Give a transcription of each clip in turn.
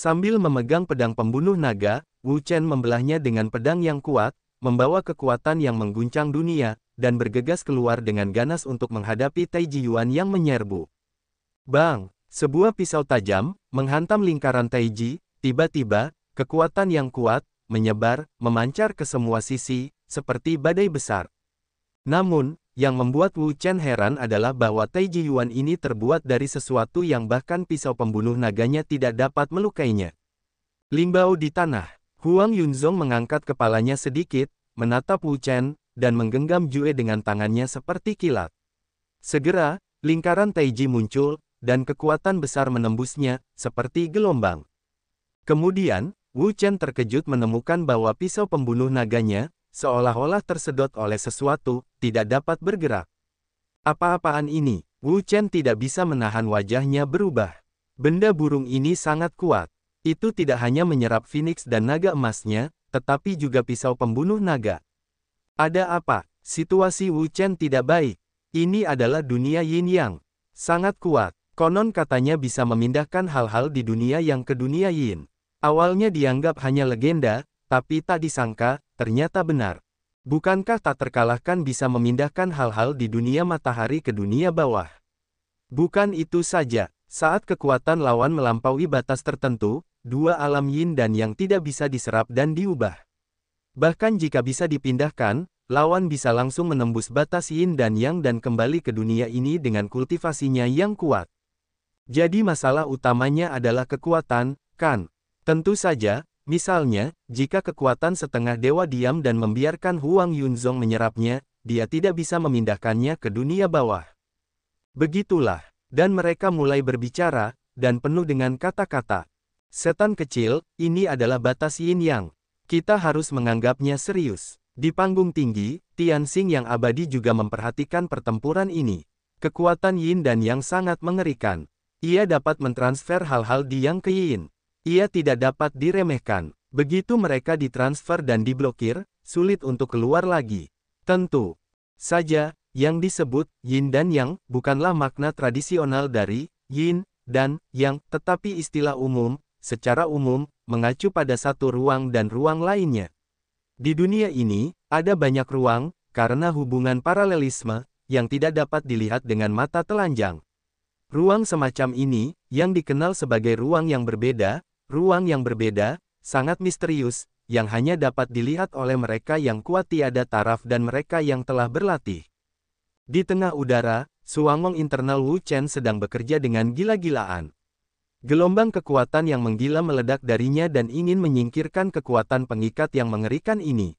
Sambil memegang pedang pembunuh naga, Wu Chen membelahnya dengan pedang yang kuat, membawa kekuatan yang mengguncang dunia, dan bergegas keluar dengan ganas untuk menghadapi Tai Ji Yuan yang menyerbu. Bang! Sebuah pisau tajam, menghantam lingkaran Tai Ji, tiba-tiba, kekuatan yang kuat, menyebar, memancar ke semua sisi, seperti badai besar. Namun, yang membuat Wu Chen heran adalah bahwa Taiji Yuan ini terbuat dari sesuatu yang bahkan pisau pembunuh naganya tidak dapat melukainya. Limbau di tanah. Huang Yunzong mengangkat kepalanya sedikit, menatap Wu Chen, dan menggenggam Jue dengan tangannya seperti kilat. Segera, lingkaran Taiji muncul, dan kekuatan besar menembusnya, seperti gelombang. Kemudian, Wu Chen terkejut menemukan bahwa pisau pembunuh naganya, seolah-olah tersedot oleh sesuatu, tidak dapat bergerak. Apa-apaan ini? Wu Chen tidak bisa menahan wajahnya berubah. Benda burung ini sangat kuat. Itu tidak hanya menyerap Phoenix dan naga emasnya, tetapi juga pisau pembunuh naga. Ada apa? Situasi Wu Chen tidak baik. Ini adalah dunia yin yang sangat kuat. Konon katanya bisa memindahkan hal-hal di dunia yang ke dunia yin. Awalnya dianggap hanya legenda, tapi tak disangka, ternyata benar. Bukankah tak terkalahkan bisa memindahkan hal-hal di dunia matahari ke dunia bawah? Bukan itu saja, saat kekuatan lawan melampaui batas tertentu, dua alam yin dan yang tidak bisa diserap dan diubah. Bahkan jika bisa dipindahkan, lawan bisa langsung menembus batas yin dan yang dan kembali ke dunia ini dengan kultivasinya yang kuat. Jadi masalah utamanya adalah kekuatan, kan? Tentu saja, Misalnya, jika kekuatan setengah dewa diam dan membiarkan Huang Yunzong menyerapnya, dia tidak bisa memindahkannya ke dunia bawah. Begitulah, dan mereka mulai berbicara, dan penuh dengan kata-kata. Setan kecil, ini adalah batas yin yang. Kita harus menganggapnya serius. Di panggung tinggi, Tianxing yang abadi juga memperhatikan pertempuran ini. Kekuatan yin dan yang sangat mengerikan. Ia dapat mentransfer hal-hal di yang ke yin. Ia tidak dapat diremehkan. Begitu mereka ditransfer dan diblokir, sulit untuk keluar lagi. Tentu saja, yang disebut yin dan yang bukanlah makna tradisional dari yin dan yang, tetapi istilah umum, secara umum, mengacu pada satu ruang dan ruang lainnya. Di dunia ini, ada banyak ruang, karena hubungan paralelisme, yang tidak dapat dilihat dengan mata telanjang. Ruang semacam ini, yang dikenal sebagai ruang yang berbeda, Ruang yang berbeda, sangat misterius, yang hanya dapat dilihat oleh mereka yang kuat tiada taraf dan mereka yang telah berlatih. Di tengah udara, suangong internal Wu Chen sedang bekerja dengan gila-gilaan. Gelombang kekuatan yang menggila meledak darinya dan ingin menyingkirkan kekuatan pengikat yang mengerikan ini.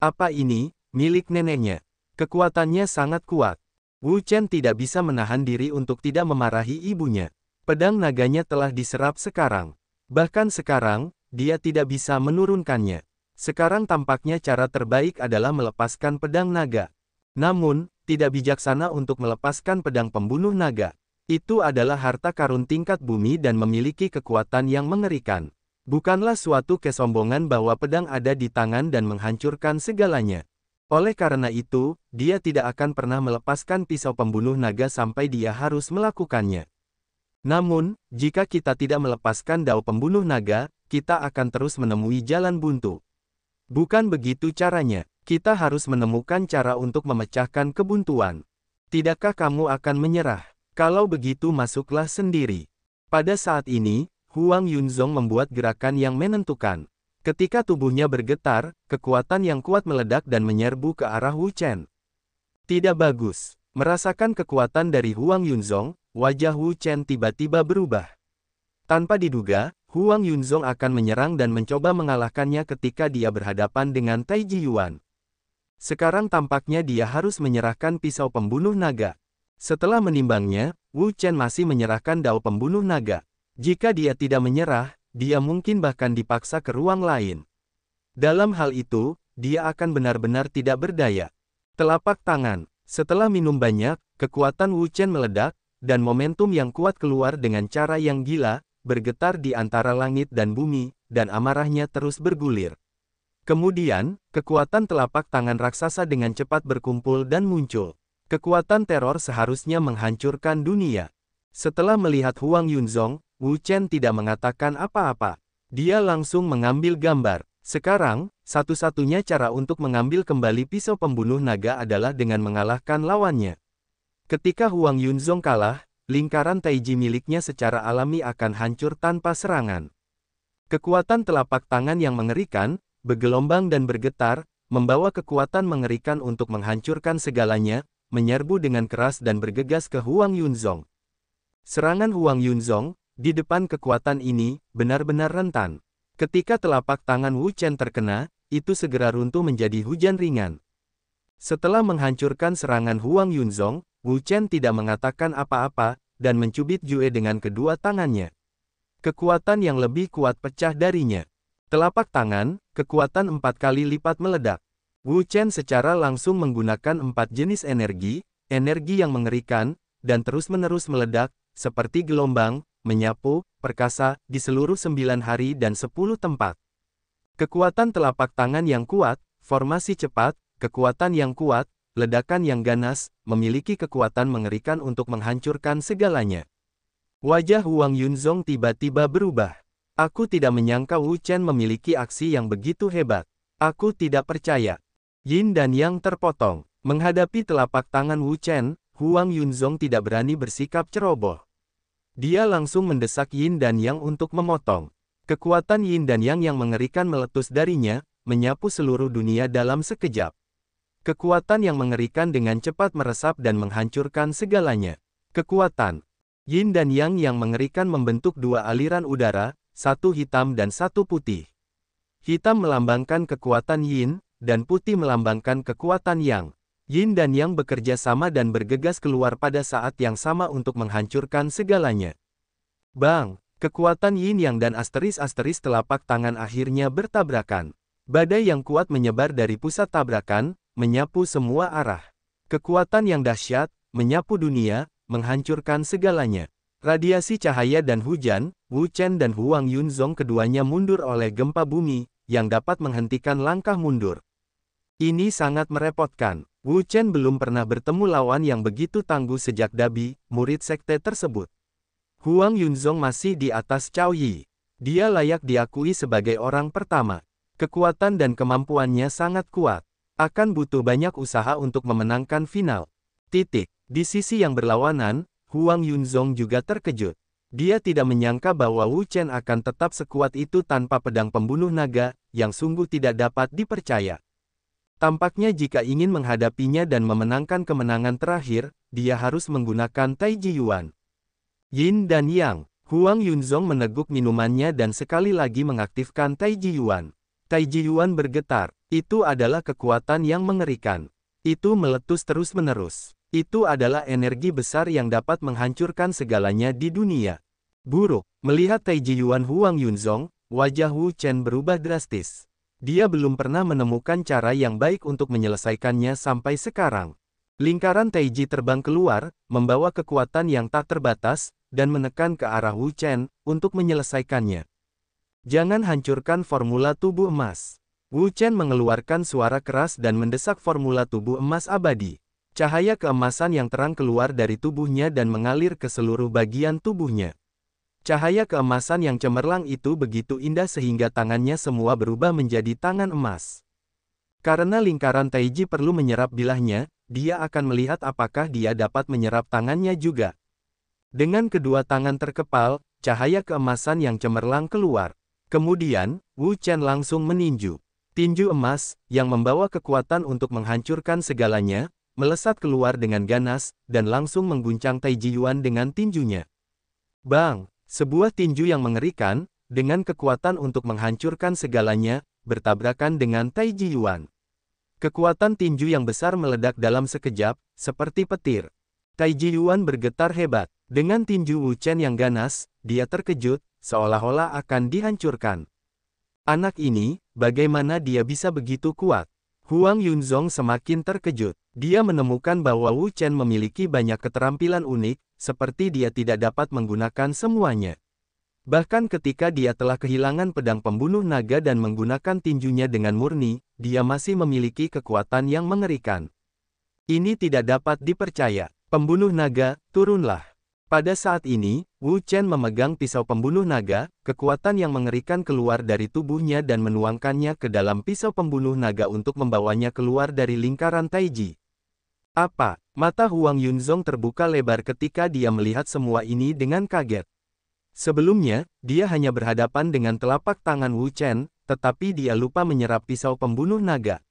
Apa ini, milik neneknya? Kekuatannya sangat kuat. Wu Chen tidak bisa menahan diri untuk tidak memarahi ibunya. Pedang naganya telah diserap sekarang. Bahkan sekarang, dia tidak bisa menurunkannya. Sekarang tampaknya cara terbaik adalah melepaskan pedang naga. Namun, tidak bijaksana untuk melepaskan pedang pembunuh naga. Itu adalah harta karun tingkat bumi dan memiliki kekuatan yang mengerikan. Bukanlah suatu kesombongan bahwa pedang ada di tangan dan menghancurkan segalanya. Oleh karena itu, dia tidak akan pernah melepaskan pisau pembunuh naga sampai dia harus melakukannya. Namun, jika kita tidak melepaskan dao pembunuh naga, kita akan terus menemui jalan buntu. Bukan begitu caranya, kita harus menemukan cara untuk memecahkan kebuntuan. Tidakkah kamu akan menyerah? Kalau begitu masuklah sendiri. Pada saat ini, Huang Yunzong membuat gerakan yang menentukan. Ketika tubuhnya bergetar, kekuatan yang kuat meledak dan menyerbu ke arah Wu Chen. Tidak bagus. Merasakan kekuatan dari Huang Yunzong, Wajah Wu Chen tiba-tiba berubah. Tanpa diduga, Huang Yunzong akan menyerang dan mencoba mengalahkannya ketika dia berhadapan dengan Tai Ji Yuan. Sekarang tampaknya dia harus menyerahkan pisau pembunuh naga. Setelah menimbangnya, Wu Chen masih menyerahkan dao pembunuh naga. Jika dia tidak menyerah, dia mungkin bahkan dipaksa ke ruang lain. Dalam hal itu, dia akan benar-benar tidak berdaya. Telapak tangan. Setelah minum banyak, kekuatan Wu Chen meledak, dan momentum yang kuat keluar dengan cara yang gila, bergetar di antara langit dan bumi, dan amarahnya terus bergulir. Kemudian, kekuatan telapak tangan raksasa dengan cepat berkumpul dan muncul. Kekuatan teror seharusnya menghancurkan dunia. Setelah melihat Huang Yunzong, Wu Chen tidak mengatakan apa-apa. Dia langsung mengambil gambar. Sekarang, satu-satunya cara untuk mengambil kembali pisau pembunuh naga adalah dengan mengalahkan lawannya. Ketika Huang Yunzong kalah, lingkaran Taiji miliknya secara alami akan hancur tanpa serangan. Kekuatan telapak tangan yang mengerikan, bergelombang dan bergetar, membawa kekuatan mengerikan untuk menghancurkan segalanya, menyerbu dengan keras dan bergegas ke Huang Yunzong. Serangan Huang Yunzong, di depan kekuatan ini, benar-benar rentan. Ketika telapak tangan Wu Chen terkena, itu segera runtuh menjadi hujan ringan. Setelah menghancurkan serangan Huang Yunzong, Wu Chen tidak mengatakan apa-apa, dan mencubit Jue dengan kedua tangannya. Kekuatan yang lebih kuat pecah darinya. Telapak tangan, kekuatan empat kali lipat meledak. Wu Chen secara langsung menggunakan empat jenis energi, energi yang mengerikan, dan terus-menerus meledak, seperti gelombang, menyapu, perkasa, di seluruh sembilan hari dan sepuluh tempat. Kekuatan telapak tangan yang kuat, formasi cepat, kekuatan yang kuat, ledakan yang ganas, memiliki kekuatan mengerikan untuk menghancurkan segalanya. Wajah Wang Yunzong tiba-tiba berubah. Aku tidak menyangka Wu Chen memiliki aksi yang begitu hebat. Aku tidak percaya. Yin dan Yang terpotong. Menghadapi telapak tangan Wu Chen, Huang Yunzong tidak berani bersikap ceroboh. Dia langsung mendesak Yin dan Yang untuk memotong. Kekuatan Yin dan Yang yang mengerikan meletus darinya, menyapu seluruh dunia dalam sekejap. Kekuatan yang mengerikan dengan cepat meresap dan menghancurkan segalanya. Kekuatan Yin dan Yang yang mengerikan membentuk dua aliran udara, satu hitam dan satu putih. Hitam melambangkan kekuatan Yin, dan putih melambangkan kekuatan Yang. Yin dan Yang bekerja sama dan bergegas keluar pada saat yang sama untuk menghancurkan segalanya. Bang, kekuatan Yin Yang dan asteris-asteris telapak tangan akhirnya bertabrakan. Badai yang kuat menyebar dari pusat tabrakan, menyapu semua arah. Kekuatan yang dahsyat, menyapu dunia, menghancurkan segalanya. Radiasi cahaya dan hujan, Wu Chen dan Huang Yunzong keduanya mundur oleh gempa bumi, yang dapat menghentikan langkah mundur. Ini sangat merepotkan. Wu Chen belum pernah bertemu lawan yang begitu tangguh sejak Dabi, murid sekte tersebut. Huang Yunzong masih di atas Cao Yi. Dia layak diakui sebagai orang pertama. Kekuatan dan kemampuannya sangat kuat. Akan butuh banyak usaha untuk memenangkan final. Titik. Di sisi yang berlawanan, Huang Yunzong juga terkejut. Dia tidak menyangka bahwa Wu Chen akan tetap sekuat itu tanpa pedang pembunuh naga, yang sungguh tidak dapat dipercaya. Tampaknya jika ingin menghadapinya dan memenangkan kemenangan terakhir, dia harus menggunakan Tai Ji Yuan. Yin dan Yang, Huang Yunzong meneguk minumannya dan sekali lagi mengaktifkan Tai Ji Yuan. Taiji Yuan bergetar. Itu adalah kekuatan yang mengerikan. Itu meletus terus-menerus. Itu adalah energi besar yang dapat menghancurkan segalanya di dunia. Buruk, melihat Taiji Yuan Huang Yunzong, wajah Wu Chen berubah drastis. Dia belum pernah menemukan cara yang baik untuk menyelesaikannya sampai sekarang. Lingkaran Taiji terbang keluar, membawa kekuatan yang tak terbatas, dan menekan ke arah Wu Chen, untuk menyelesaikannya. Jangan hancurkan formula tubuh emas. Wu Chen mengeluarkan suara keras dan mendesak formula tubuh emas abadi. Cahaya keemasan yang terang keluar dari tubuhnya dan mengalir ke seluruh bagian tubuhnya. Cahaya keemasan yang cemerlang itu begitu indah sehingga tangannya semua berubah menjadi tangan emas. Karena lingkaran Taiji perlu menyerap bilahnya, dia akan melihat apakah dia dapat menyerap tangannya juga. Dengan kedua tangan terkepal, cahaya keemasan yang cemerlang keluar. Kemudian, Wu Chen langsung meninju. Tinju emas, yang membawa kekuatan untuk menghancurkan segalanya, melesat keluar dengan ganas, dan langsung mengguncang Tai Ji Yuan dengan tinjunya. Bang, sebuah tinju yang mengerikan, dengan kekuatan untuk menghancurkan segalanya, bertabrakan dengan Tai Ji Yuan. Kekuatan tinju yang besar meledak dalam sekejap, seperti petir. Tai Ji Yuan bergetar hebat. Dengan tinju Wu Chen yang ganas, dia terkejut, seolah-olah akan dihancurkan. Anak ini, bagaimana dia bisa begitu kuat? Huang Yunzong semakin terkejut. Dia menemukan bahwa Wu Chen memiliki banyak keterampilan unik, seperti dia tidak dapat menggunakan semuanya. Bahkan ketika dia telah kehilangan pedang pembunuh naga dan menggunakan tinjunya dengan murni, dia masih memiliki kekuatan yang mengerikan. Ini tidak dapat dipercaya. Pembunuh naga, turunlah. Pada saat ini, Wu Chen memegang pisau pembunuh naga, kekuatan yang mengerikan keluar dari tubuhnya dan menuangkannya ke dalam pisau pembunuh naga untuk membawanya keluar dari lingkaran Taiji. Apa? Mata Huang Yunzong terbuka lebar ketika dia melihat semua ini dengan kaget. Sebelumnya, dia hanya berhadapan dengan telapak tangan Wu Chen, tetapi dia lupa menyerap pisau pembunuh naga.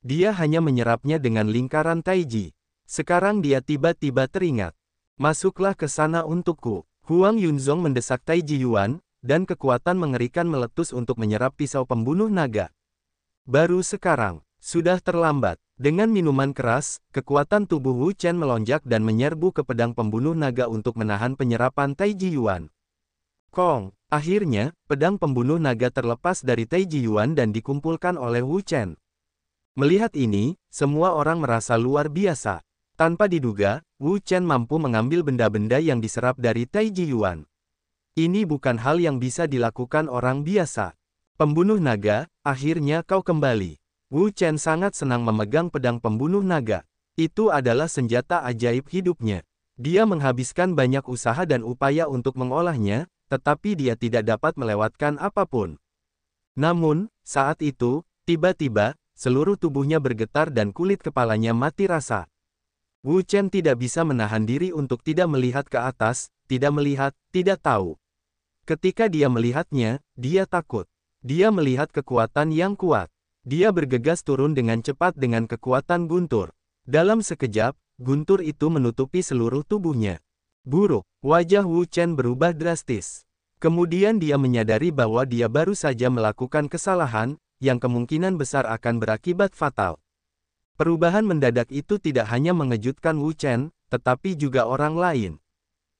Dia hanya menyerapnya dengan lingkaran Taiji. Sekarang dia tiba-tiba teringat. Masuklah ke sana untukku. Huang Yunzong mendesak Tai Ji Yuan, dan kekuatan mengerikan meletus untuk menyerap pisau pembunuh naga. Baru sekarang, sudah terlambat. Dengan minuman keras, kekuatan tubuh Wu Chen melonjak dan menyerbu ke pedang pembunuh naga untuk menahan penyerapan Tai Ji Yuan. Kong, akhirnya, pedang pembunuh naga terlepas dari Tai Ji Yuan dan dikumpulkan oleh Wu Chen. Melihat ini, semua orang merasa luar biasa. Tanpa diduga, Wu Chen mampu mengambil benda-benda yang diserap dari Taiji Yuan. Ini bukan hal yang bisa dilakukan orang biasa. Pembunuh naga, akhirnya kau kembali. Wu Chen sangat senang memegang pedang pembunuh naga. Itu adalah senjata ajaib hidupnya. Dia menghabiskan banyak usaha dan upaya untuk mengolahnya, tetapi dia tidak dapat melewatkan apapun. Namun, saat itu, tiba-tiba, seluruh tubuhnya bergetar dan kulit kepalanya mati rasa. Wu Chen tidak bisa menahan diri untuk tidak melihat ke atas, tidak melihat, tidak tahu. Ketika dia melihatnya, dia takut. Dia melihat kekuatan yang kuat. Dia bergegas turun dengan cepat dengan kekuatan guntur. Dalam sekejap, guntur itu menutupi seluruh tubuhnya. Buruk, wajah Wu Chen berubah drastis. Kemudian dia menyadari bahwa dia baru saja melakukan kesalahan, yang kemungkinan besar akan berakibat fatal. Perubahan mendadak itu tidak hanya mengejutkan Wu Chen, tetapi juga orang lain.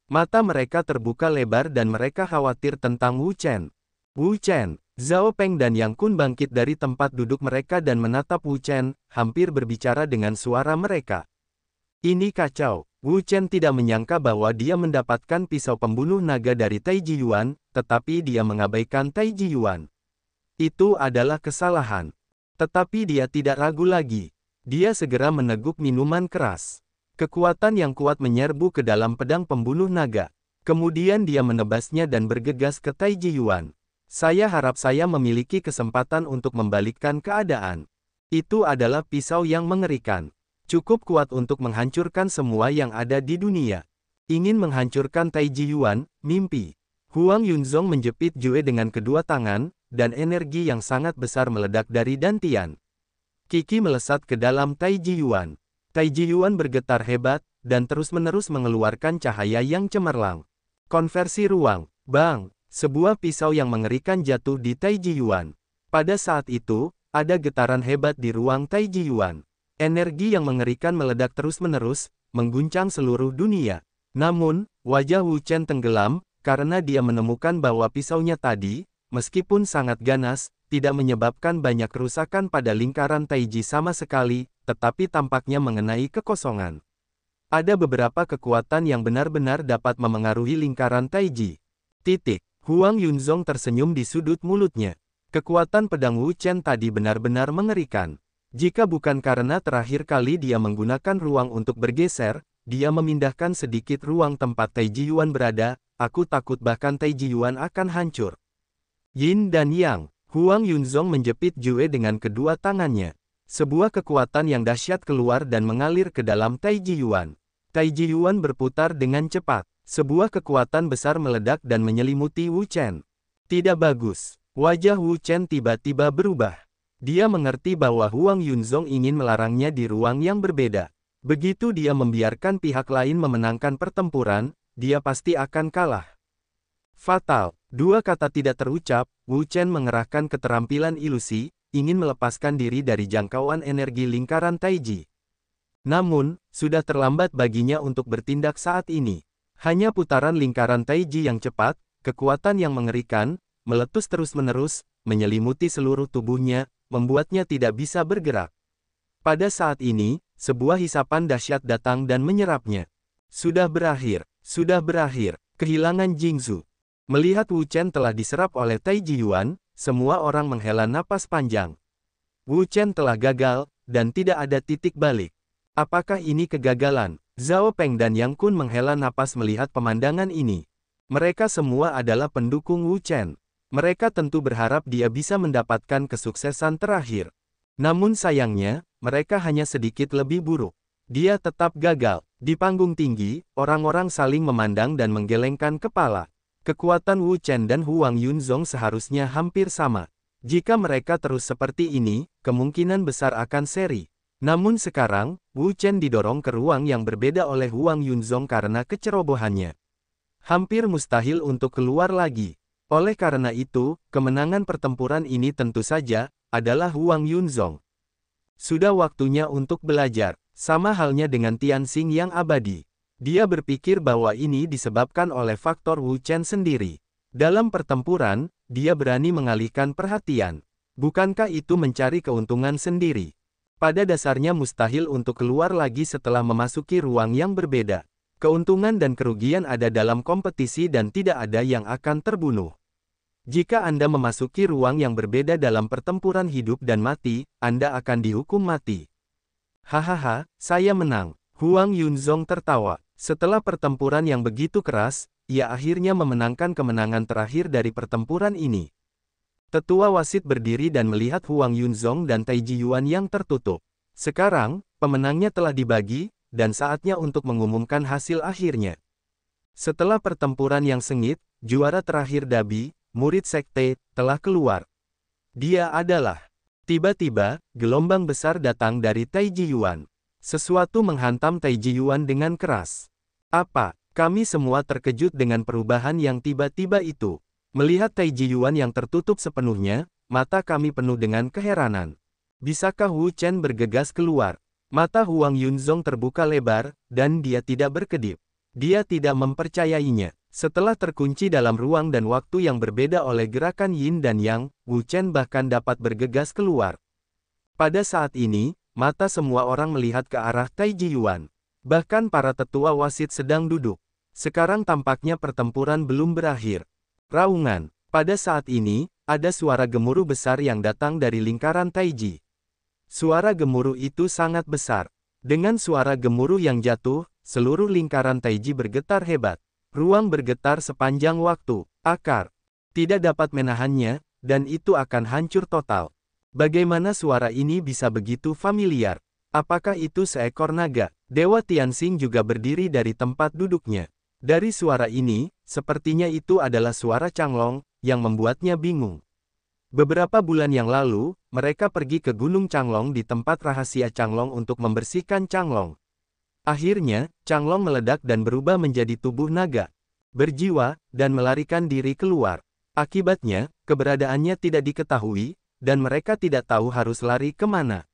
Mata mereka terbuka lebar dan mereka khawatir tentang Wu Chen. Wu Chen, Zhao Peng dan Yang Kun bangkit dari tempat duduk mereka dan menatap Wu Chen, hampir berbicara dengan suara mereka. Ini kacau. Wu Chen tidak menyangka bahwa dia mendapatkan pisau pembunuh naga dari Tai Ji Yuan, tetapi dia mengabaikan Tai Ji Yuan. Itu adalah kesalahan. Tetapi dia tidak ragu lagi. Dia segera meneguk minuman keras. Kekuatan yang kuat menyerbu ke dalam pedang pembunuh naga. Kemudian dia menebasnya dan bergegas ke Taiji Yuan. Saya harap saya memiliki kesempatan untuk membalikkan keadaan. Itu adalah pisau yang mengerikan. Cukup kuat untuk menghancurkan semua yang ada di dunia. Ingin menghancurkan Taiji Yuan, mimpi. Huang Yunzong menjepit Jue dengan kedua tangan, dan energi yang sangat besar meledak dari dantian. Kiki melesat ke dalam Taiji Yuan. Taiji Yuan bergetar hebat, dan terus-menerus mengeluarkan cahaya yang cemerlang. Konversi ruang, bang, sebuah pisau yang mengerikan jatuh di Taiji Yuan. Pada saat itu, ada getaran hebat di ruang Taiji Yuan. Energi yang mengerikan meledak terus-menerus, mengguncang seluruh dunia. Namun, wajah Wu Chen tenggelam, karena dia menemukan bahwa pisaunya tadi, meskipun sangat ganas, tidak menyebabkan banyak kerusakan pada lingkaran Taiji sama sekali, tetapi tampaknya mengenai kekosongan. Ada beberapa kekuatan yang benar-benar dapat memengaruhi lingkaran Taiji. Titik. Huang Yunzong tersenyum di sudut mulutnya. Kekuatan pedang Wu Chen tadi benar-benar mengerikan. Jika bukan karena terakhir kali dia menggunakan ruang untuk bergeser, dia memindahkan sedikit ruang tempat Taiji Yuan berada, aku takut bahkan Taiji Yuan akan hancur. Yin dan Yang, Huang Yunzong menjepit Jue dengan kedua tangannya. Sebuah kekuatan yang dahsyat keluar dan mengalir ke dalam Taiji Yuan. Taiji Yuan berputar dengan cepat. Sebuah kekuatan besar meledak dan menyelimuti Wu Chen. Tidak bagus. Wajah Wu Chen tiba-tiba berubah. Dia mengerti bahwa Huang Yunzong ingin melarangnya di ruang yang berbeda. Begitu dia membiarkan pihak lain memenangkan pertempuran, dia pasti akan kalah. Fatal. Dua kata tidak terucap, Wu Chen mengerahkan keterampilan ilusi, ingin melepaskan diri dari jangkauan energi lingkaran Taiji. Namun, sudah terlambat baginya untuk bertindak saat ini. Hanya putaran lingkaran Taiji yang cepat, kekuatan yang mengerikan, meletus terus-menerus, menyelimuti seluruh tubuhnya, membuatnya tidak bisa bergerak. Pada saat ini, sebuah hisapan dahsyat datang dan menyerapnya. Sudah berakhir, sudah berakhir, kehilangan Jingzu. Melihat Wu Chen telah diserap oleh Tai Ji Yuan, semua orang menghela napas panjang. Wu Chen telah gagal, dan tidak ada titik balik. Apakah ini kegagalan? Zhao Peng dan Yang Kun menghela napas melihat pemandangan ini. Mereka semua adalah pendukung Wu Chen. Mereka tentu berharap dia bisa mendapatkan kesuksesan terakhir. Namun sayangnya, mereka hanya sedikit lebih buruk. Dia tetap gagal. Di panggung tinggi, orang-orang saling memandang dan menggelengkan kepala. Kekuatan Wu Chen dan Huang Yunzong seharusnya hampir sama. Jika mereka terus seperti ini, kemungkinan besar akan seri. Namun sekarang, Wu Chen didorong ke ruang yang berbeda oleh Huang Yunzong karena kecerobohannya. Hampir mustahil untuk keluar lagi. Oleh karena itu, kemenangan pertempuran ini tentu saja, adalah Huang Yunzong. Sudah waktunya untuk belajar, sama halnya dengan Tianxing yang abadi. Dia berpikir bahwa ini disebabkan oleh faktor Wu Chen sendiri. Dalam pertempuran, dia berani mengalihkan perhatian. Bukankah itu mencari keuntungan sendiri? Pada dasarnya mustahil untuk keluar lagi setelah memasuki ruang yang berbeda. Keuntungan dan kerugian ada dalam kompetisi dan tidak ada yang akan terbunuh. Jika Anda memasuki ruang yang berbeda dalam pertempuran hidup dan mati, Anda akan dihukum mati. Hahaha, saya menang. Huang Yunzong tertawa. Setelah pertempuran yang begitu keras, ia akhirnya memenangkan kemenangan terakhir dari pertempuran ini. Tetua wasit berdiri dan melihat Huang Yunzong dan Taiji Yuan yang tertutup. Sekarang, pemenangnya telah dibagi, dan saatnya untuk mengumumkan hasil akhirnya. Setelah pertempuran yang sengit, juara terakhir Dabi, murid sekte, telah keluar. Dia adalah. Tiba-tiba, gelombang besar datang dari Taiji Yuan. Sesuatu menghantam Taiji Yuan dengan keras. Apa? Kami semua terkejut dengan perubahan yang tiba-tiba itu. Melihat Taiji Yuan yang tertutup sepenuhnya, mata kami penuh dengan keheranan. Bisakah Wu Chen bergegas keluar? Mata Huang Yunzong terbuka lebar, dan dia tidak berkedip. Dia tidak mempercayainya. Setelah terkunci dalam ruang dan waktu yang berbeda oleh gerakan Yin dan Yang, Wu Chen bahkan dapat bergegas keluar. Pada saat ini, mata semua orang melihat ke arah Taiji Yuan. Bahkan para tetua wasit sedang duduk. Sekarang tampaknya pertempuran belum berakhir. Raungan. Pada saat ini, ada suara gemuruh besar yang datang dari lingkaran Taiji. Suara gemuruh itu sangat besar. Dengan suara gemuruh yang jatuh, seluruh lingkaran Taiji bergetar hebat. Ruang bergetar sepanjang waktu, akar. Tidak dapat menahannya, dan itu akan hancur total. Bagaimana suara ini bisa begitu familiar? Apakah itu seekor naga? Dewa Tianxing juga berdiri dari tempat duduknya. Dari suara ini, sepertinya itu adalah suara Changlong, yang membuatnya bingung. Beberapa bulan yang lalu, mereka pergi ke Gunung Changlong di tempat rahasia Changlong untuk membersihkan Changlong. Akhirnya, Changlong meledak dan berubah menjadi tubuh naga, berjiwa, dan melarikan diri keluar. Akibatnya, keberadaannya tidak diketahui, dan mereka tidak tahu harus lari kemana.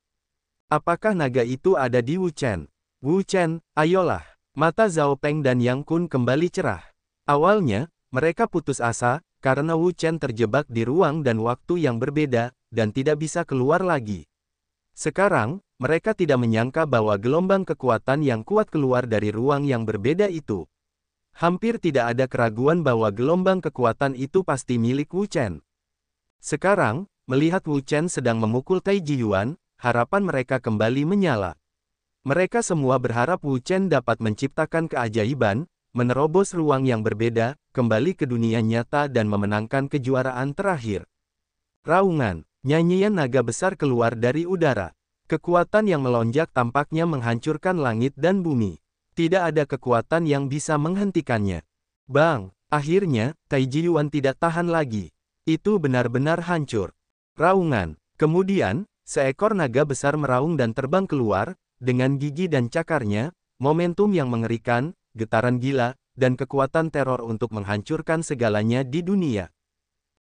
Apakah naga itu ada di Wu Chen? Wu Chen, ayolah. Mata Zhao Peng dan Yang Kun kembali cerah. Awalnya, mereka putus asa, karena Wu Chen terjebak di ruang dan waktu yang berbeda, dan tidak bisa keluar lagi. Sekarang, mereka tidak menyangka bahwa gelombang kekuatan yang kuat keluar dari ruang yang berbeda itu. Hampir tidak ada keraguan bahwa gelombang kekuatan itu pasti milik Wu Chen. Sekarang, Melihat Wu Chen sedang memukul Tai Ji Yuan, harapan mereka kembali menyala. Mereka semua berharap Wu Chen dapat menciptakan keajaiban, menerobos ruang yang berbeda, kembali ke dunia nyata dan memenangkan kejuaraan terakhir. Raungan, nyanyian naga besar keluar dari udara. Kekuatan yang melonjak tampaknya menghancurkan langit dan bumi. Tidak ada kekuatan yang bisa menghentikannya. Bang, akhirnya, Tai Ji Yuan tidak tahan lagi. Itu benar-benar hancur. Raungan. Kemudian, seekor naga besar meraung dan terbang keluar, dengan gigi dan cakarnya, momentum yang mengerikan, getaran gila, dan kekuatan teror untuk menghancurkan segalanya di dunia.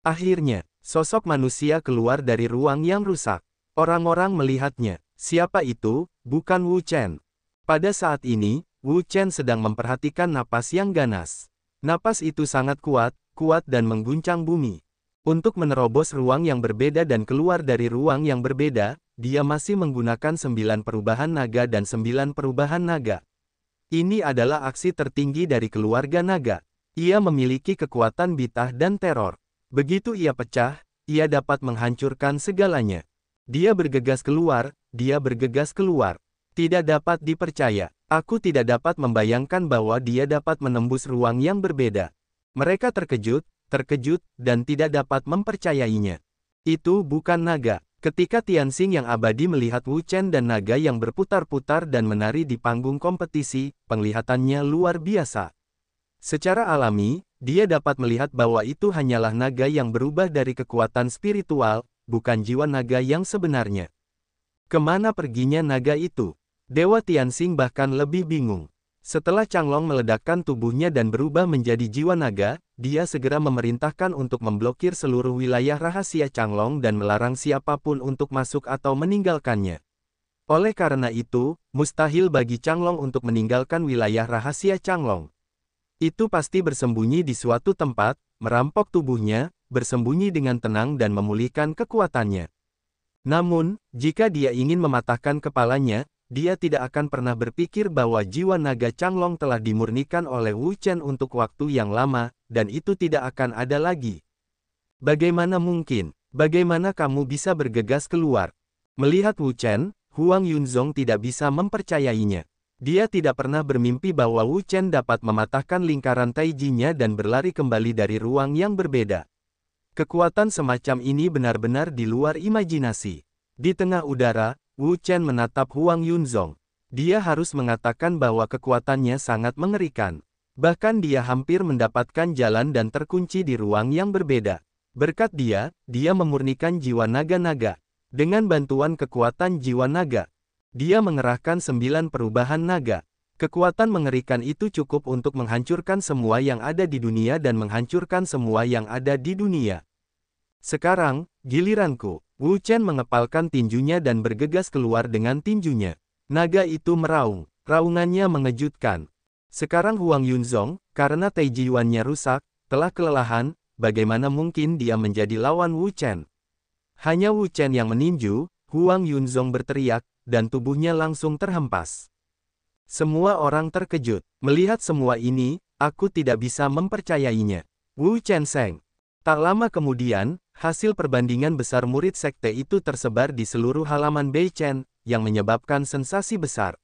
Akhirnya, sosok manusia keluar dari ruang yang rusak. Orang-orang melihatnya. Siapa itu? Bukan Wu Chen. Pada saat ini, Wu Chen sedang memperhatikan napas yang ganas. Napas itu sangat kuat, kuat dan mengguncang bumi. Untuk menerobos ruang yang berbeda dan keluar dari ruang yang berbeda, dia masih menggunakan sembilan perubahan naga dan sembilan perubahan naga. Ini adalah aksi tertinggi dari keluarga naga. Ia memiliki kekuatan bitah dan teror. Begitu ia pecah, ia dapat menghancurkan segalanya. Dia bergegas keluar, dia bergegas keluar. Tidak dapat dipercaya. Aku tidak dapat membayangkan bahwa dia dapat menembus ruang yang berbeda. Mereka terkejut, terkejut, dan tidak dapat mempercayainya. Itu bukan naga. Ketika Tianxing yang abadi melihat Wu Chen dan naga yang berputar-putar dan menari di panggung kompetisi, penglihatannya luar biasa. Secara alami, dia dapat melihat bahwa itu hanyalah naga yang berubah dari kekuatan spiritual, bukan jiwa naga yang sebenarnya. Kemana perginya naga itu? Dewa Tianxing bahkan lebih bingung. Setelah Changlong meledakkan tubuhnya dan berubah menjadi jiwa naga, dia segera memerintahkan untuk memblokir seluruh wilayah rahasia Changlong dan melarang siapapun untuk masuk atau meninggalkannya. Oleh karena itu, mustahil bagi Changlong untuk meninggalkan wilayah rahasia Changlong. Itu pasti bersembunyi di suatu tempat, merampok tubuhnya, bersembunyi dengan tenang dan memulihkan kekuatannya. Namun, jika dia ingin mematahkan kepalanya, dia tidak akan pernah berpikir bahwa jiwa naga Changlong telah dimurnikan oleh Wu Chen untuk waktu yang lama, dan itu tidak akan ada lagi. Bagaimana mungkin? Bagaimana kamu bisa bergegas keluar? Melihat Wu Chen, Huang Yunzong tidak bisa mempercayainya. Dia tidak pernah bermimpi bahwa Wu Chen dapat mematahkan lingkaran Taijinya dan berlari kembali dari ruang yang berbeda. Kekuatan semacam ini benar-benar di luar imajinasi. Di tengah udara, Wu Chen menatap Huang Yunzong. Dia harus mengatakan bahwa kekuatannya sangat mengerikan. Bahkan dia hampir mendapatkan jalan dan terkunci di ruang yang berbeda. Berkat dia, dia memurnikan jiwa naga-naga. Dengan bantuan kekuatan jiwa naga, dia mengerahkan sembilan perubahan naga. Kekuatan mengerikan itu cukup untuk menghancurkan semua yang ada di dunia dan menghancurkan semua yang ada di dunia. Sekarang, Giliranku, Wu Chen mengepalkan tinjunya dan bergegas keluar dengan tinjunya. Naga itu meraung, raungannya mengejutkan. Sekarang Huang Yunzong, karena Taiji Yuannya rusak, telah kelelahan, bagaimana mungkin dia menjadi lawan Wu Chen? Hanya Wu Chen yang meninju, Huang Yunzong berteriak, dan tubuhnya langsung terhempas. Semua orang terkejut. Melihat semua ini, aku tidak bisa mempercayainya. Wu Chen Seng. Tak lama kemudian, Hasil perbandingan besar murid sekte itu tersebar di seluruh halaman Beichen, yang menyebabkan sensasi besar.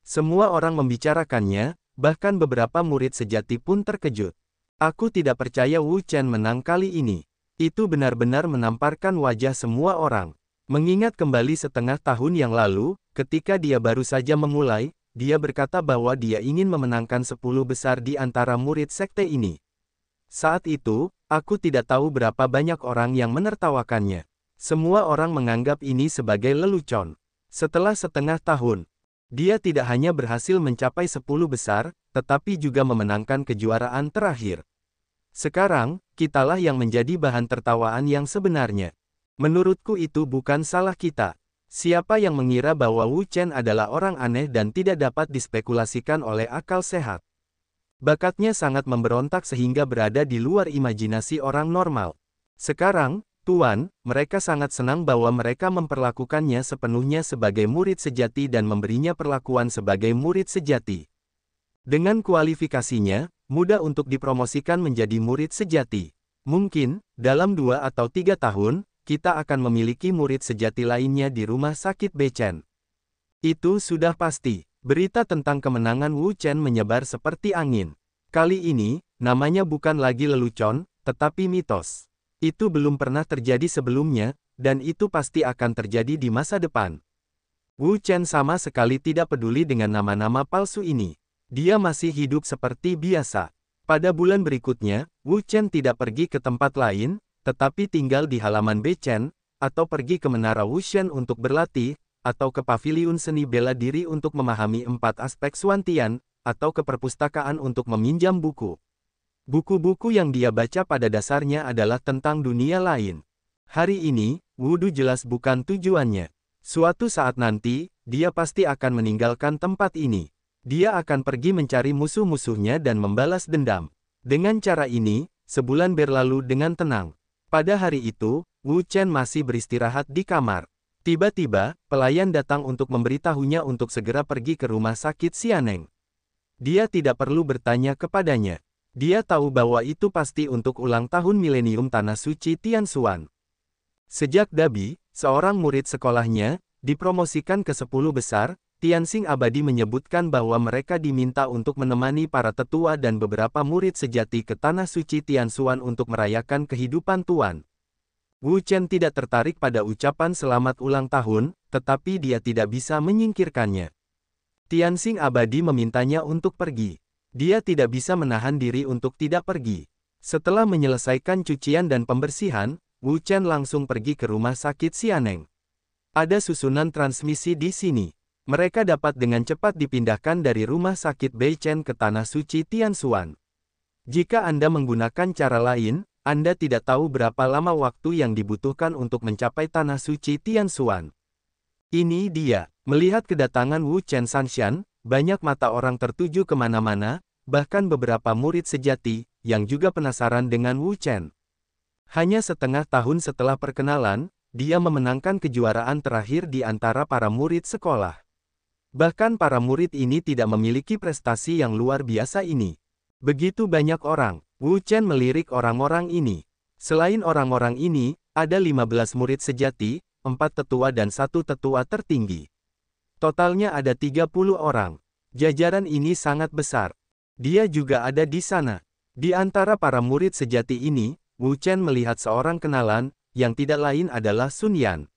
Semua orang membicarakannya, bahkan beberapa murid sejati pun terkejut. Aku tidak percaya Wu Chen menang kali ini. Itu benar-benar menamparkan wajah semua orang. Mengingat kembali setengah tahun yang lalu, ketika dia baru saja memulai, dia berkata bahwa dia ingin memenangkan sepuluh besar di antara murid sekte ini. Saat itu, Aku tidak tahu berapa banyak orang yang menertawakannya. Semua orang menganggap ini sebagai lelucon. Setelah setengah tahun, dia tidak hanya berhasil mencapai 10 besar, tetapi juga memenangkan kejuaraan terakhir. Sekarang, kitalah yang menjadi bahan tertawaan yang sebenarnya. Menurutku itu bukan salah kita. Siapa yang mengira bahwa Wu Chen adalah orang aneh dan tidak dapat dispekulasikan oleh akal sehat? Bakatnya sangat memberontak sehingga berada di luar imajinasi orang normal. Sekarang, Tuan, mereka sangat senang bahwa mereka memperlakukannya sepenuhnya sebagai murid sejati dan memberinya perlakuan sebagai murid sejati. Dengan kualifikasinya, mudah untuk dipromosikan menjadi murid sejati. Mungkin, dalam dua atau tiga tahun, kita akan memiliki murid sejati lainnya di rumah sakit Bechen. Itu sudah pasti. Berita tentang kemenangan Wu Chen menyebar seperti angin. Kali ini, namanya bukan lagi lelucon, tetapi mitos. Itu belum pernah terjadi sebelumnya, dan itu pasti akan terjadi di masa depan. Wu Chen sama sekali tidak peduli dengan nama-nama palsu ini. Dia masih hidup seperti biasa. Pada bulan berikutnya, Wu Chen tidak pergi ke tempat lain, tetapi tinggal di halaman Bechen, atau pergi ke menara Wu Shen untuk berlatih, atau ke Paviliun Seni Bela Diri untuk memahami empat aspek Suantian, atau ke perpustakaan untuk meminjam buku. Buku-buku yang dia baca pada dasarnya adalah tentang dunia lain. Hari ini, wudhu jelas bukan tujuannya. Suatu saat nanti, dia pasti akan meninggalkan tempat ini. Dia akan pergi mencari musuh-musuhnya dan membalas dendam. Dengan cara ini, sebulan berlalu dengan tenang. Pada hari itu, Wu Chen masih beristirahat di kamar. Tiba-tiba, pelayan datang untuk memberitahunya untuk segera pergi ke rumah sakit Sianeng. Dia tidak perlu bertanya kepadanya. Dia tahu bahwa itu pasti untuk ulang tahun milenium Tanah Suci Tian Tianxuan. Sejak Dabi, seorang murid sekolahnya, dipromosikan ke sepuluh besar, Tian Tianxing Abadi menyebutkan bahwa mereka diminta untuk menemani para tetua dan beberapa murid sejati ke Tanah Suci Tian Tianxuan untuk merayakan kehidupan Tuan. Wu Chen tidak tertarik pada ucapan selamat ulang tahun, tetapi dia tidak bisa menyingkirkannya. Tianxing abadi memintanya untuk pergi. Dia tidak bisa menahan diri untuk tidak pergi. Setelah menyelesaikan cucian dan pembersihan, Wu Chen langsung pergi ke rumah sakit Sianeng. Ada susunan transmisi di sini. Mereka dapat dengan cepat dipindahkan dari rumah sakit Bei Chen ke Tanah Suci Tianxuan. Jika Anda menggunakan cara lain, anda tidak tahu berapa lama waktu yang dibutuhkan untuk mencapai tanah suci Tian Tianxuan. Ini dia, melihat kedatangan Wu Chen Sanxian, banyak mata orang tertuju kemana-mana, bahkan beberapa murid sejati, yang juga penasaran dengan Wu Chen. Hanya setengah tahun setelah perkenalan, dia memenangkan kejuaraan terakhir di antara para murid sekolah. Bahkan para murid ini tidak memiliki prestasi yang luar biasa ini. Begitu banyak orang, Wu Chen melirik orang-orang ini. Selain orang-orang ini, ada 15 murid sejati, empat tetua dan satu tetua tertinggi. Totalnya ada 30 orang. Jajaran ini sangat besar. Dia juga ada di sana. Di antara para murid sejati ini, Wu Chen melihat seorang kenalan, yang tidak lain adalah Sun Yan.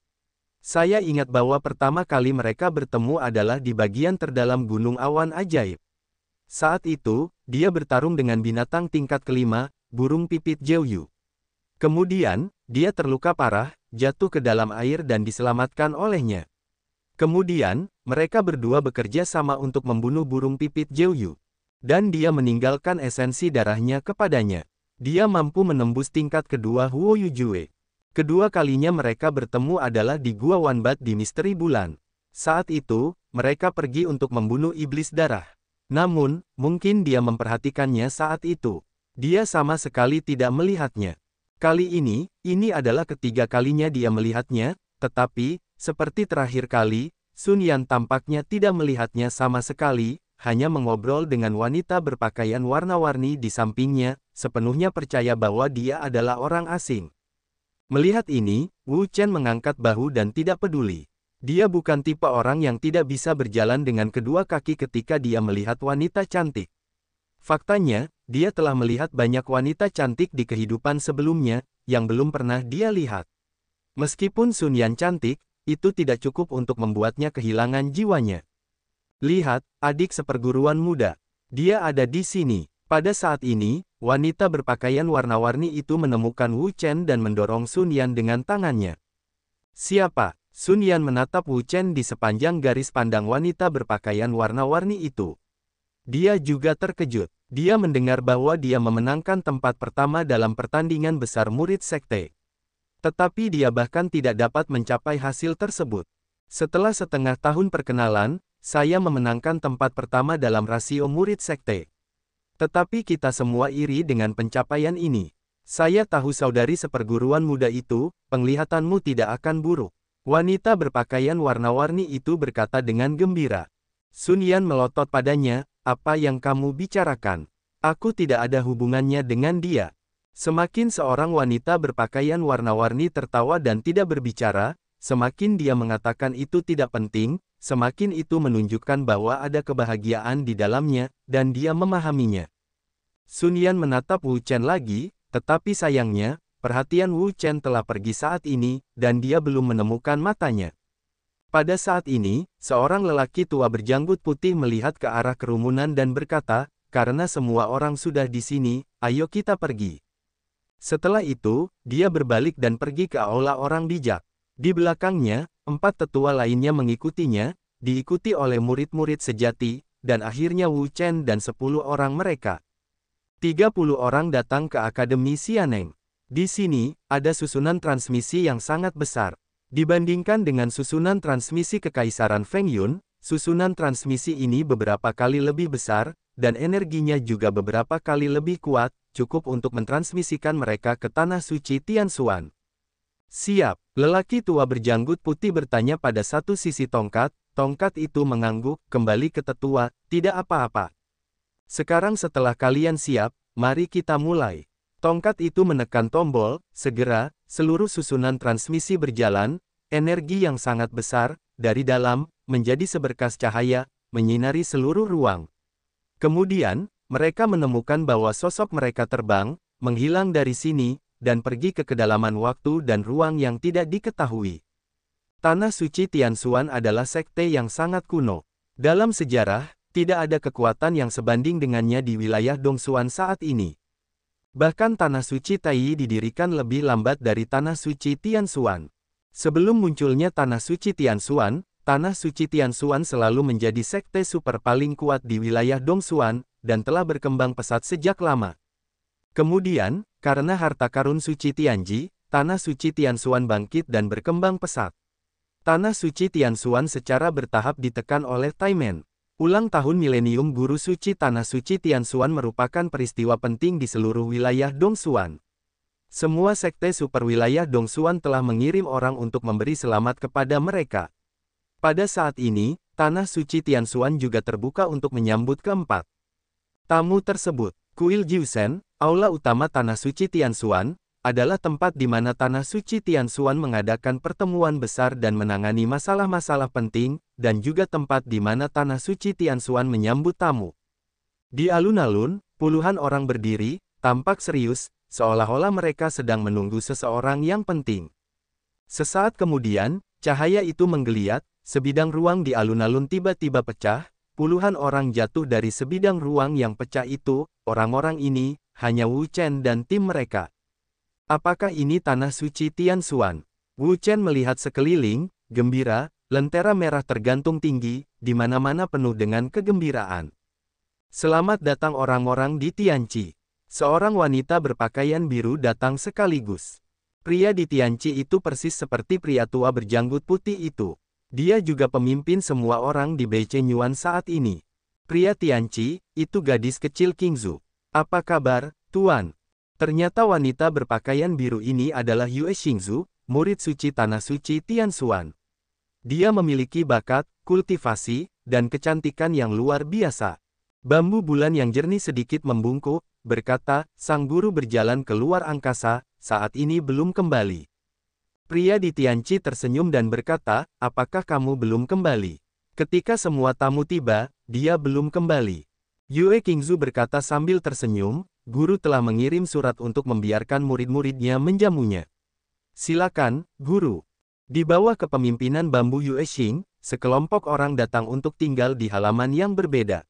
Saya ingat bahwa pertama kali mereka bertemu adalah di bagian terdalam Gunung Awan Ajaib. Saat itu, dia bertarung dengan binatang tingkat kelima, burung pipit Jeyu. Kemudian, dia terluka parah, jatuh ke dalam air dan diselamatkan olehnya. Kemudian, mereka berdua bekerja sama untuk membunuh burung pipit Jeyu. Dan dia meninggalkan esensi darahnya kepadanya. Dia mampu menembus tingkat kedua Huo Yujue. Kedua kalinya mereka bertemu adalah di Gua Wanbat di Misteri Bulan. Saat itu, mereka pergi untuk membunuh iblis darah. Namun, mungkin dia memperhatikannya saat itu. Dia sama sekali tidak melihatnya. Kali ini, ini adalah ketiga kalinya dia melihatnya, tetapi, seperti terakhir kali, Sun Yan tampaknya tidak melihatnya sama sekali, hanya mengobrol dengan wanita berpakaian warna-warni di sampingnya, sepenuhnya percaya bahwa dia adalah orang asing. Melihat ini, Wu Chen mengangkat bahu dan tidak peduli. Dia bukan tipe orang yang tidak bisa berjalan dengan kedua kaki ketika dia melihat wanita cantik. Faktanya, dia telah melihat banyak wanita cantik di kehidupan sebelumnya, yang belum pernah dia lihat. Meskipun Sun Yan cantik, itu tidak cukup untuk membuatnya kehilangan jiwanya. Lihat, adik seperguruan muda. Dia ada di sini. Pada saat ini, wanita berpakaian warna-warni itu menemukan Wu Chen dan mendorong Sun Yan dengan tangannya. Siapa? Sun Yan menatap Wu Chen di sepanjang garis pandang wanita berpakaian warna-warni itu. Dia juga terkejut. Dia mendengar bahwa dia memenangkan tempat pertama dalam pertandingan besar murid sekte. Tetapi dia bahkan tidak dapat mencapai hasil tersebut. Setelah setengah tahun perkenalan, saya memenangkan tempat pertama dalam rasio murid sekte. Tetapi kita semua iri dengan pencapaian ini. Saya tahu saudari seperguruan muda itu, penglihatanmu tidak akan buruk. Wanita berpakaian warna-warni itu berkata dengan gembira. Sun Yan melotot padanya, apa yang kamu bicarakan? Aku tidak ada hubungannya dengan dia. Semakin seorang wanita berpakaian warna-warni tertawa dan tidak berbicara, semakin dia mengatakan itu tidak penting, semakin itu menunjukkan bahwa ada kebahagiaan di dalamnya, dan dia memahaminya. Sun Yan menatap Wu Chen lagi, tetapi sayangnya, Perhatian Wu Chen telah pergi saat ini, dan dia belum menemukan matanya. Pada saat ini, seorang lelaki tua berjanggut putih melihat ke arah kerumunan dan berkata, karena semua orang sudah di sini, ayo kita pergi. Setelah itu, dia berbalik dan pergi ke aula orang bijak. Di belakangnya, empat tetua lainnya mengikutinya, diikuti oleh murid-murid sejati, dan akhirnya Wu Chen dan sepuluh orang mereka. Tiga puluh orang datang ke Akademi Sianeng. Di sini, ada susunan transmisi yang sangat besar. Dibandingkan dengan susunan transmisi Kekaisaran Feng Yun, susunan transmisi ini beberapa kali lebih besar, dan energinya juga beberapa kali lebih kuat, cukup untuk mentransmisikan mereka ke Tanah Suci Tianxuan. Siap, lelaki tua berjanggut putih bertanya pada satu sisi tongkat, tongkat itu mengangguk, kembali ke tetua, tidak apa-apa. Sekarang setelah kalian siap, mari kita mulai. Tongkat itu menekan tombol, segera, seluruh susunan transmisi berjalan, energi yang sangat besar, dari dalam, menjadi seberkas cahaya, menyinari seluruh ruang. Kemudian, mereka menemukan bahwa sosok mereka terbang, menghilang dari sini, dan pergi ke kedalaman waktu dan ruang yang tidak diketahui. Tanah suci Tianxuan adalah sekte yang sangat kuno. Dalam sejarah, tidak ada kekuatan yang sebanding dengannya di wilayah Dongsuan saat ini. Bahkan Tanah Suci Taiyi didirikan lebih lambat dari Tanah Suci Tianxuan. Sebelum munculnya Tanah Suci Tianxuan, Tanah Suci Tianxuan selalu menjadi sekte super paling kuat di wilayah Dongxuan, dan telah berkembang pesat sejak lama. Kemudian, karena harta karun Suci Tianji, Tanah Suci Tianxuan bangkit dan berkembang pesat. Tanah Suci Tianxuan secara bertahap ditekan oleh Taimen. Ulang tahun milenium Guru Suci Tanah Suci Tianxuan merupakan peristiwa penting di seluruh wilayah Dongsuan. Semua sekte super superwilayah Dongsuan telah mengirim orang untuk memberi selamat kepada mereka. Pada saat ini, Tanah Suci Tianxuan juga terbuka untuk menyambut keempat tamu tersebut. Kuil Jiusen, aula utama Tanah Suci Tianxuan, adalah tempat di mana Tanah Suci Tianxuan mengadakan pertemuan besar dan menangani masalah-masalah penting, dan juga tempat di mana Tanah Suci Tianxuan menyambut tamu. Di alun-alun, puluhan orang berdiri, tampak serius, seolah-olah mereka sedang menunggu seseorang yang penting. Sesaat kemudian, cahaya itu menggeliat, sebidang ruang di alun-alun tiba-tiba pecah, puluhan orang jatuh dari sebidang ruang yang pecah itu, orang-orang ini, hanya Wu Chen dan tim mereka. Apakah ini tanah suci Tianxuan? Wu Chen melihat sekeliling, gembira, Lentera merah tergantung tinggi, di mana-mana penuh dengan kegembiraan. Selamat datang orang-orang di Tianci. Seorang wanita berpakaian biru datang sekaligus. Pria di Tianci itu persis seperti pria tua berjanggut putih itu. Dia juga pemimpin semua orang di BC Nyuan saat ini. Pria Tianci, itu gadis kecil Kingzu. Apa kabar, Tuan? Ternyata wanita berpakaian biru ini adalah Yue Xingzu, murid suci Tanah Suci Tianxuan. Dia memiliki bakat, kultivasi, dan kecantikan yang luar biasa. Bambu bulan yang jernih sedikit membungkuk, berkata, sang guru berjalan keluar angkasa, saat ini belum kembali. Pria di Tianci tersenyum dan berkata, apakah kamu belum kembali? Ketika semua tamu tiba, dia belum kembali. Yue Qingzu berkata sambil tersenyum, guru telah mengirim surat untuk membiarkan murid-muridnya menjamunya. Silakan, guru. Di bawah kepemimpinan Bambu Yue Xing, sekelompok orang datang untuk tinggal di halaman yang berbeda.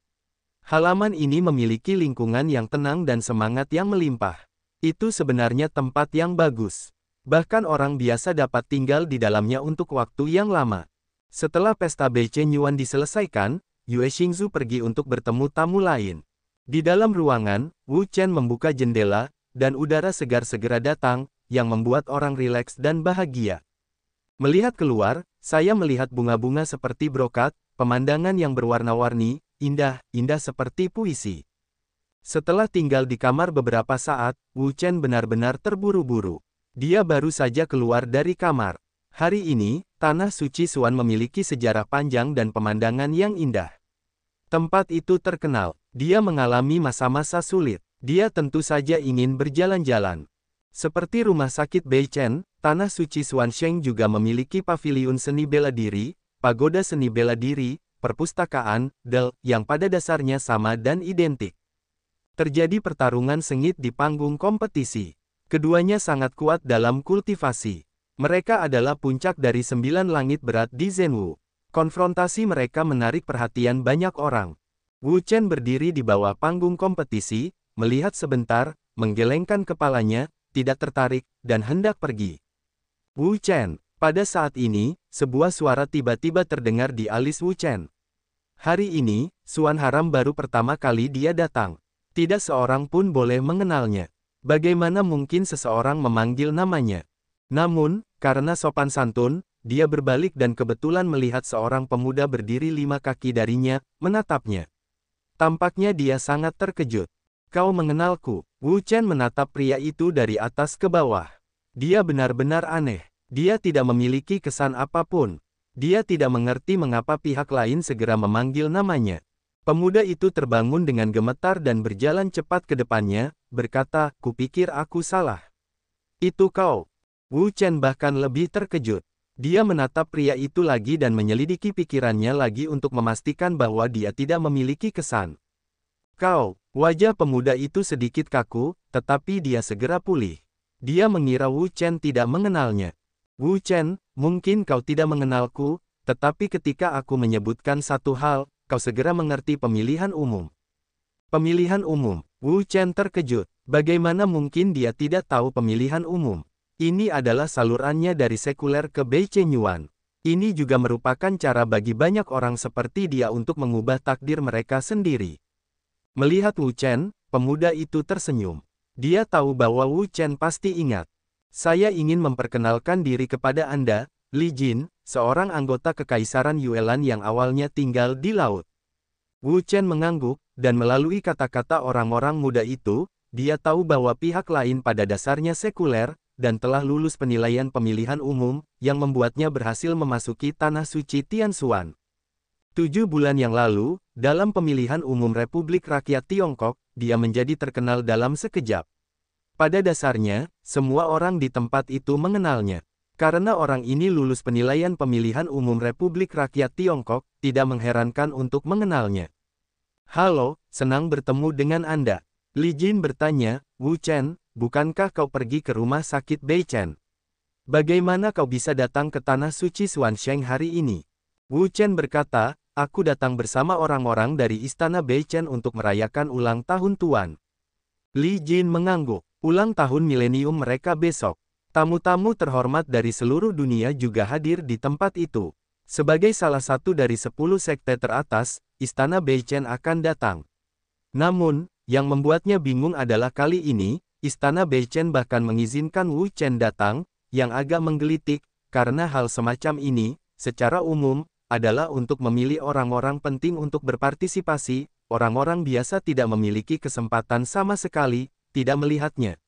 Halaman ini memiliki lingkungan yang tenang dan semangat yang melimpah. Itu sebenarnya tempat yang bagus. Bahkan orang biasa dapat tinggal di dalamnya untuk waktu yang lama. Setelah pesta BC Yuan diselesaikan, Yue Xingzu pergi untuk bertemu tamu lain. Di dalam ruangan, Wu Chen membuka jendela, dan udara segar segera datang, yang membuat orang rileks dan bahagia. Melihat keluar, saya melihat bunga-bunga seperti brokat, pemandangan yang berwarna-warni, indah, indah seperti puisi. Setelah tinggal di kamar beberapa saat, Wu Chen benar-benar terburu-buru. Dia baru saja keluar dari kamar. Hari ini, Tanah Suci Suan memiliki sejarah panjang dan pemandangan yang indah. Tempat itu terkenal. Dia mengalami masa-masa sulit. Dia tentu saja ingin berjalan-jalan. Seperti rumah sakit Bei Chen. Tanah Suci Xuansheng juga memiliki paviliun seni bela diri, pagoda seni bela diri, perpustakaan, del, yang pada dasarnya sama dan identik. Terjadi pertarungan sengit di panggung kompetisi. Keduanya sangat kuat dalam kultivasi. Mereka adalah puncak dari sembilan langit berat di Zenwu. Konfrontasi mereka menarik perhatian banyak orang. Wu Chen berdiri di bawah panggung kompetisi, melihat sebentar, menggelengkan kepalanya, tidak tertarik, dan hendak pergi. Wu Chen. Pada saat ini, sebuah suara tiba-tiba terdengar di alis Wu Chen. Hari ini, Suan Haram baru pertama kali dia datang. Tidak seorang pun boleh mengenalnya. Bagaimana mungkin seseorang memanggil namanya? Namun, karena sopan santun, dia berbalik dan kebetulan melihat seorang pemuda berdiri lima kaki darinya, menatapnya. Tampaknya dia sangat terkejut. Kau mengenalku. Wu Chen menatap pria itu dari atas ke bawah. Dia benar-benar aneh. Dia tidak memiliki kesan apapun. Dia tidak mengerti mengapa pihak lain segera memanggil namanya. Pemuda itu terbangun dengan gemetar dan berjalan cepat ke depannya, berkata, kupikir aku salah. Itu kau. Wu Chen bahkan lebih terkejut. Dia menatap pria itu lagi dan menyelidiki pikirannya lagi untuk memastikan bahwa dia tidak memiliki kesan. Kau, wajah pemuda itu sedikit kaku, tetapi dia segera pulih. Dia mengira Wu Chen tidak mengenalnya. Wu Chen, mungkin kau tidak mengenalku, tetapi ketika aku menyebutkan satu hal, kau segera mengerti pemilihan umum. Pemilihan umum, Wu Chen terkejut. Bagaimana mungkin dia tidak tahu pemilihan umum? Ini adalah salurannya dari sekuler ke BC Yuan. Ini juga merupakan cara bagi banyak orang seperti dia untuk mengubah takdir mereka sendiri. Melihat Wu Chen, pemuda itu tersenyum. Dia tahu bahwa Wu Chen pasti ingat. Saya ingin memperkenalkan diri kepada Anda, Li Jin, seorang anggota Kekaisaran Yuelan yang awalnya tinggal di laut. Wu Chen mengangguk, dan melalui kata-kata orang-orang muda itu, dia tahu bahwa pihak lain pada dasarnya sekuler, dan telah lulus penilaian pemilihan umum, yang membuatnya berhasil memasuki Tanah Suci Tian Tianxuan. Tujuh bulan yang lalu, dalam pemilihan umum Republik Rakyat Tiongkok, dia menjadi terkenal dalam sekejap. Pada dasarnya, semua orang di tempat itu mengenalnya. Karena orang ini lulus penilaian pemilihan umum Republik Rakyat Tiongkok, tidak mengherankan untuk mengenalnya. Halo, senang bertemu dengan Anda. Li Jin bertanya, Wu Chen, bukankah kau pergi ke rumah sakit Bei Chen? Bagaimana kau bisa datang ke Tanah Suci Sheng hari ini? Wu Chen berkata, Aku datang bersama orang-orang dari Istana Beichen untuk merayakan ulang tahun Tuan. Li Jin mengangguk. Ulang tahun milenium mereka besok. Tamu-tamu terhormat dari seluruh dunia juga hadir di tempat itu. Sebagai salah satu dari sepuluh sekte teratas, Istana Beichen akan datang. Namun, yang membuatnya bingung adalah kali ini, Istana Beichen bahkan mengizinkan Wu Chen datang, yang agak menggelitik, karena hal semacam ini, secara umum, adalah untuk memilih orang-orang penting untuk berpartisipasi, orang-orang biasa tidak memiliki kesempatan sama sekali, tidak melihatnya.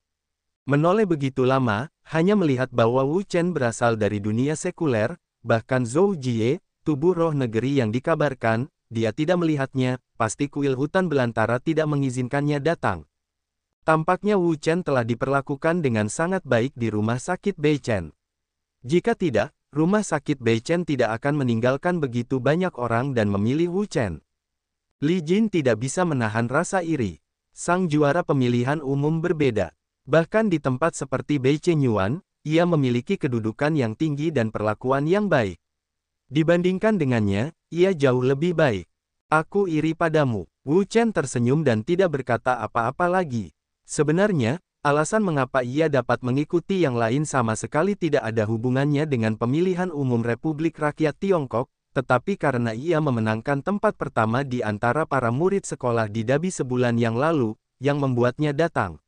Menoleh begitu lama, hanya melihat bahwa Wu Chen berasal dari dunia sekuler, bahkan Zhou Jie, tubuh roh negeri yang dikabarkan, dia tidak melihatnya, pasti kuil hutan belantara tidak mengizinkannya datang. Tampaknya Wu Chen telah diperlakukan dengan sangat baik di rumah sakit Bei Chen. Jika tidak, rumah sakit Beichen tidak akan meninggalkan begitu banyak orang dan memilih Wu Chen. Li Jin tidak bisa menahan rasa iri. Sang juara pemilihan umum berbeda. Bahkan di tempat seperti Beichen Yuan, ia memiliki kedudukan yang tinggi dan perlakuan yang baik. Dibandingkan dengannya, ia jauh lebih baik. Aku iri padamu. Wu Chen tersenyum dan tidak berkata apa-apa lagi. Sebenarnya, Alasan mengapa ia dapat mengikuti yang lain sama sekali tidak ada hubungannya dengan pemilihan umum Republik Rakyat Tiongkok, tetapi karena ia memenangkan tempat pertama di antara para murid sekolah di Dabi sebulan yang lalu, yang membuatnya datang.